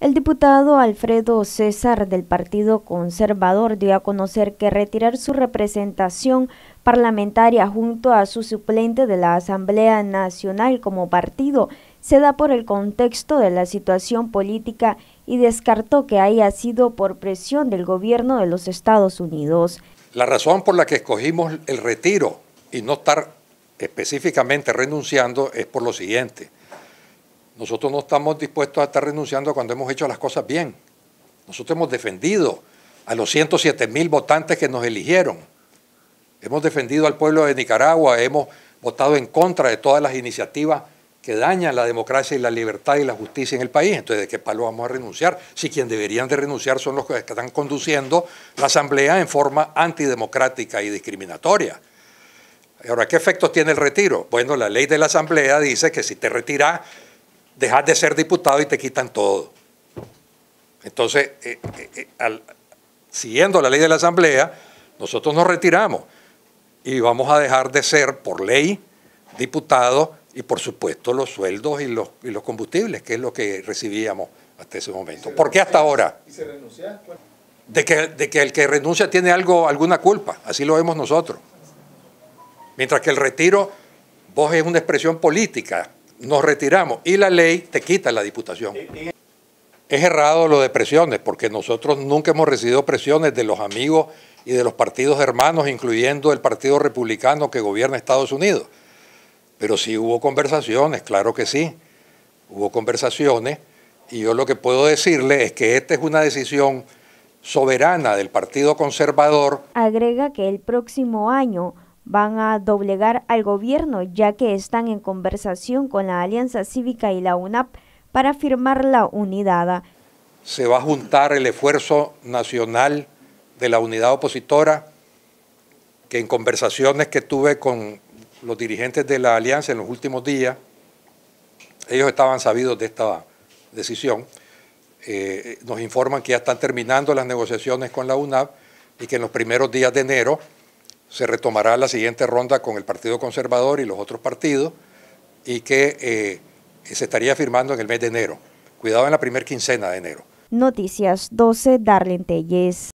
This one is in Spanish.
El diputado Alfredo César del Partido Conservador dio a conocer que retirar su representación parlamentaria junto a su suplente de la Asamblea Nacional como partido se da por el contexto de la situación política y descartó que haya sido por presión del gobierno de los Estados Unidos. La razón por la que escogimos el retiro y no estar específicamente renunciando es por lo siguiente. Nosotros no estamos dispuestos a estar renunciando cuando hemos hecho las cosas bien. Nosotros hemos defendido a los 107.000 mil votantes que nos eligieron. Hemos defendido al pueblo de Nicaragua, hemos votado en contra de todas las iniciativas que dañan la democracia y la libertad y la justicia en el país. Entonces, ¿de qué palo vamos a renunciar? Si quienes deberían de renunciar son los que están conduciendo la asamblea en forma antidemocrática y discriminatoria. Ahora, ¿qué efectos tiene el retiro? Bueno, la ley de la asamblea dice que si te retiras, dejas de ser diputado y te quitan todo. Entonces, eh, eh, eh, siguiendo la ley de la Asamblea, nosotros nos retiramos y vamos a dejar de ser, por ley, diputados y, por supuesto, los sueldos y los, y los combustibles, que es lo que recibíamos hasta ese momento. ¿Por qué hasta ahora? ¿Y se renuncia? De que, de que el que renuncia tiene algo, alguna culpa, así lo vemos nosotros. Mientras que el retiro, vos es una expresión política, nos retiramos y la ley te quita la diputación. Es errado lo de presiones, porque nosotros nunca hemos recibido presiones de los amigos y de los partidos hermanos, incluyendo el Partido Republicano que gobierna Estados Unidos. Pero sí hubo conversaciones, claro que sí, hubo conversaciones, y yo lo que puedo decirle es que esta es una decisión soberana del Partido Conservador. Agrega que el próximo año van a doblegar al gobierno ya que están en conversación con la Alianza Cívica y la UNAP para firmar la unidad. Se va a juntar el esfuerzo nacional de la unidad opositora que en conversaciones que tuve con los dirigentes de la alianza en los últimos días, ellos estaban sabidos de esta decisión, eh, nos informan que ya están terminando las negociaciones con la UNAP y que en los primeros días de enero se retomará la siguiente ronda con el Partido Conservador y los otros partidos y que eh, se estaría firmando en el mes de enero. Cuidado en la primera quincena de enero. Noticias 12, Darlene Telles.